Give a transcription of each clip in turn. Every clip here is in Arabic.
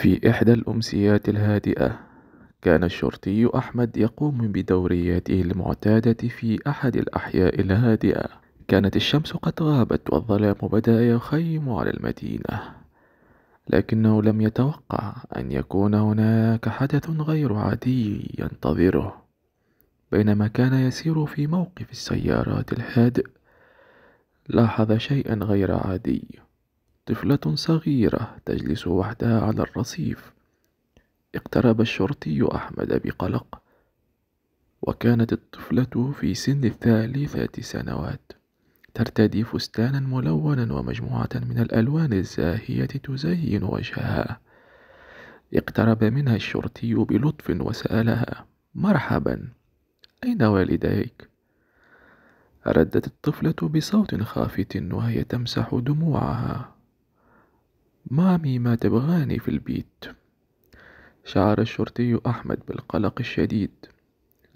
في إحدى الأمسيات الهادئة كان الشرطي أحمد يقوم بدورياته المعتادة في أحد الأحياء الهادئة كانت الشمس قد غابت والظلام بدأ يخيم على المدينة لكنه لم يتوقع أن يكون هناك حدث غير عادي ينتظره بينما كان يسير في موقف السيارات الهادئ لاحظ شيئا غير عادي طفلة صغيرة تجلس وحدها على الرصيف اقترب الشرطي أحمد بقلق وكانت الطفلة في سن الثالثة سنوات ترتدي فستانا ملونا ومجموعة من الألوان الزاهية تزين وجهها اقترب منها الشرطي بلطف وسألها مرحبا أين والديك؟ ردت الطفلة بصوت خافت وهي تمسح دموعها مامي ما تبغاني في البيت شعر الشرطي أحمد بالقلق الشديد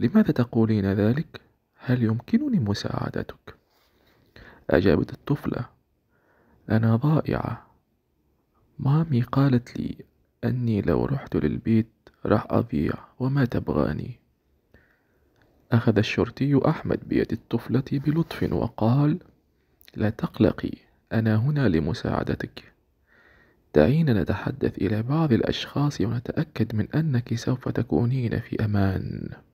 لماذا تقولين ذلك هل يمكنني مساعدتك أجابت الطفلة أنا ضائعة مامي قالت لي أني لو رحت للبيت راح أضيع وما تبغاني أخذ الشرطي أحمد بيد الطفلة بلطف وقال لا تقلقي أنا هنا لمساعدتك دعينا نتحدث إلى بعض الأشخاص ونتأكد من أنك سوف تكونين في أمان